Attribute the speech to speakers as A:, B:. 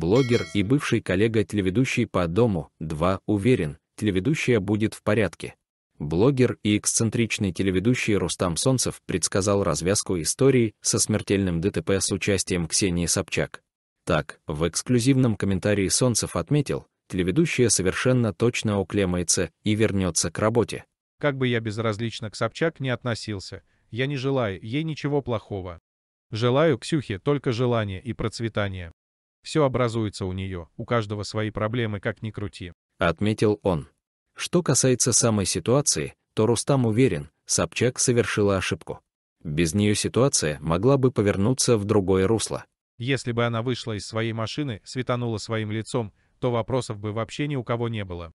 A: блогер и бывший коллега телеведущий по дому, 2, уверен, телеведущая будет в порядке. Блогер и эксцентричный телеведущий Рустам Солнцев предсказал развязку истории со смертельным ДТП с участием Ксении Собчак. Так, в эксклюзивном комментарии Солнцев отметил, телеведущая совершенно точно уклемается и вернется к работе.
B: Как бы я безразлично к Собчак не относился, я не желаю ей ничего плохого. Желаю Ксюхе только желания и процветания. Все образуется у нее, у каждого свои проблемы, как ни крути.
A: Отметил он. Что касается самой ситуации, то Рустам уверен, Собчак совершила ошибку. Без нее ситуация могла бы повернуться в другое русло.
B: Если бы она вышла из своей машины, светанула своим лицом, то вопросов бы вообще ни у кого не было.